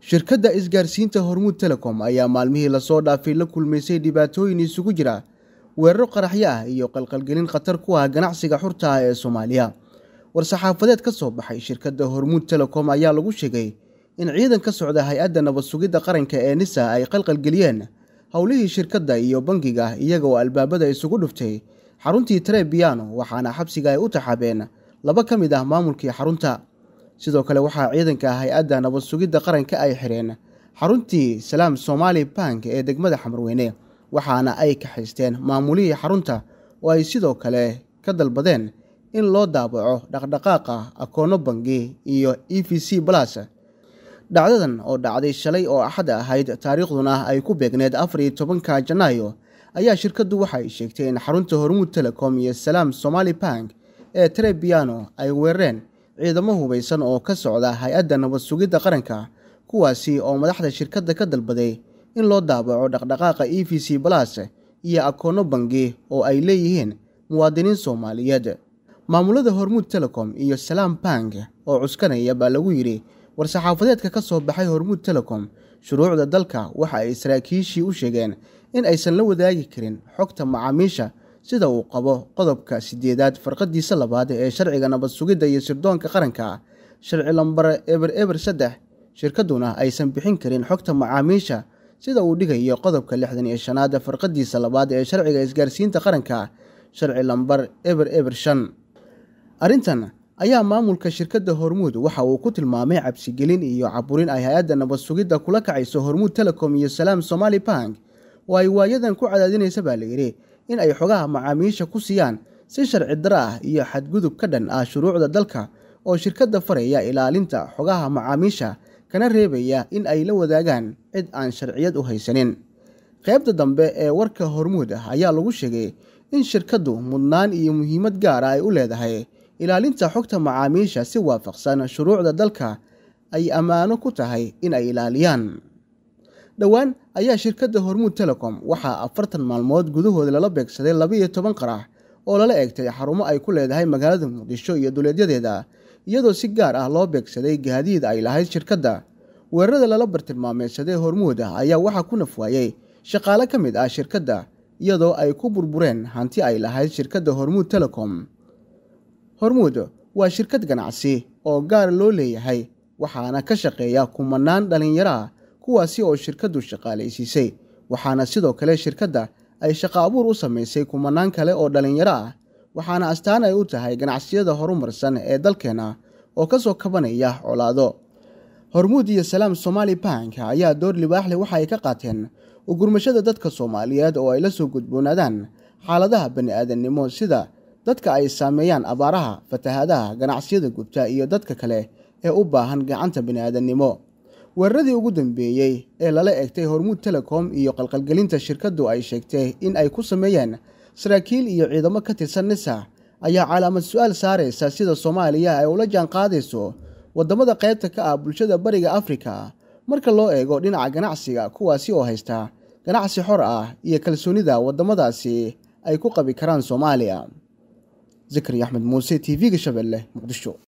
shirkadda isgaarsiinta hormuud telecom ayaa maalmihii lasoo dhaafay la kulmaysay dhibaatooyin isugu jira weeraro qaraxyo ah iyo qalqalgelin khatar ku ah ganacsiga xurta ah ee soomaaliya war-saxaafadeed ka soo baxay shirkadda hormuud telecom ayaa lagu sheegay in ciidan ka socda hay-adda nabadsugidda qaranka ee nisa ay qalqalgeliyeen howlihii shirkadda iyo bangiga iyaga oo albaabada isugu dhuftay xaruntii trebiano waxaana xabsiga ay u taxabeen laba ka mid ah maamulkii xarunta sidoo kale waxaa ciidanka hay-adda ah nabad sugidda qaranka ay xireen xaruntii salaam somali bank ee degmada xamarweyne waxaana ay kaxaysteen maamulihii xarunta oo ay sidoo kale ka dalbadeen in loo daabaco dhaqdhaqaaqa akoono bangi iyo e v c balas dhacdadan oo dhacday shalay oo axad ahayd taariikhduna ay ku beegneed afar iyo tobanka janaayo ayaa shirkaddu waxay sheegtay in xarunta hormuud telecom iyo salaam somali bank ee trebiano ay weerareen ciidamo hubaysan oo ka socda hay-adda nabad sugidda qaranka kuwaasi oo madaxda shirkadda ka dalbaday in loo daabaco dhaqdhaqaaqa e v c balas iyo akoonno bangi oo ay leeyihiin muwaadiniin soomaaliyeed maamulada hormuud telecom iyo salaam bank oo cuskanaya baa lagu yidhi war-saxaafadeedka ka soo baxay hormuud telecom shuruucda dalka waxa ay saraakiishii u sheegeen in aysan la wadaagi karin xogta macaamiisha sida uu qabo qodobka sideedaad farqadiisa labaad ee sharciga nabad sugidda iyo sirdoonka qaranka sharci lambar eber eber saddex shirkadduna aysan bixin karin xogta macaamiisha sida uu dhigayo qodobka lixdan iyo shanaad farqadiisa labaad ee sharciga isgaarsiinta qaranka sharci lambar eber eber shan arrintan ayaa maamulka shirkadda hormuud waxa uu ku tilmaamay cabsigelin iyo caburin ay hay-adda nabad sugidda kula kacayso hormuud telecom iyo salaam somali bank oo ay waayadan ku cadaadinaysa baa la layidhi in ay xogaha macaamiisha ku siiyaan si sharci dara ah iyo xadgudub ka dhan ah shuruucda dalka oo shirkadda faraya ilaalinta xogaha macaamiisha kana reebaya in ay la wadaagaan cid aan sharciyad u haysanin qaybta dambe ee warka hormuud ah ayaa lagu sheegay in shirkaddu mudnaan iyo muhiimad gaara ah ay u leedahay ilaalinta xogta macaamiisha si waafaqsan shuruucda dalka ay ammaano ku tahay in ay ilaaliyaan dhowaan ayaa shirkadda hormuud telecom waxaa afartan maalmood gudahooda lala beegsaday labaiyo toban qarax oo lala eegtay xarumo ay ku leedahay magaalada muqdisho iyo duleedyadeeda iyadoo si gaar ah loo beegsaday gaadiid ay lahayd shirkadda weerarada lala bartilmaameysadee hormuud ah ayaa waxaa ku nafwaayay shaqaale ka mid ah shirkadda iyadoo ay ku burbureen hanti ay lahayd shirkadda hormuud telecom hormuud waa shirkad ganacsi oo gaar loo leeyahay waxaana ka shaqeeya kumanaan dhallinyaro kuwaasi oo shirkaddu shaqaalaysiisay waxaana sidoo kale shirkadda ay shaqa abuur u samaysay kumanaan kale oo dhallinyaro ah waxaana astaan ay u tahay ganacsiyada horumarsan ee dalkeena oo ka soo kabanaya colaado hormuud iyo salaam somaali bank ayaa door libaaxle waxa ay ka qaateen ugurmashada dadka soomaaliyeed oo ay la soo gudboonaadaan xaaladaha bani aadamnimo sida dadka ay saameeyaan abaaraha fatahaadaha ganacsiyada gubta iyo dadka kale ee u baahan gacanta bani'aadannimo weeraradii ugu dambeeyey ee lala egtay hormuud telekom iyo qalqalgelinta shirkaddu ay sheegtay in ay ku sameeyeen saraakiil iyo ciidamo ka tirsan nisa ayaa calaamad su-aal saaraysa sida soomaaliya ay ula jaan qaadayso waddamada qaybta ka ah bulshada bariga afrika marka loo eego dhinaca ganacsiga kuwaasi oo haysta ganacsi xor ah iyo kalsoonida waddamadaasi ay ku qabi karaan soomaaliya zakari axmed muuse t v-ga shabeelle muqdisho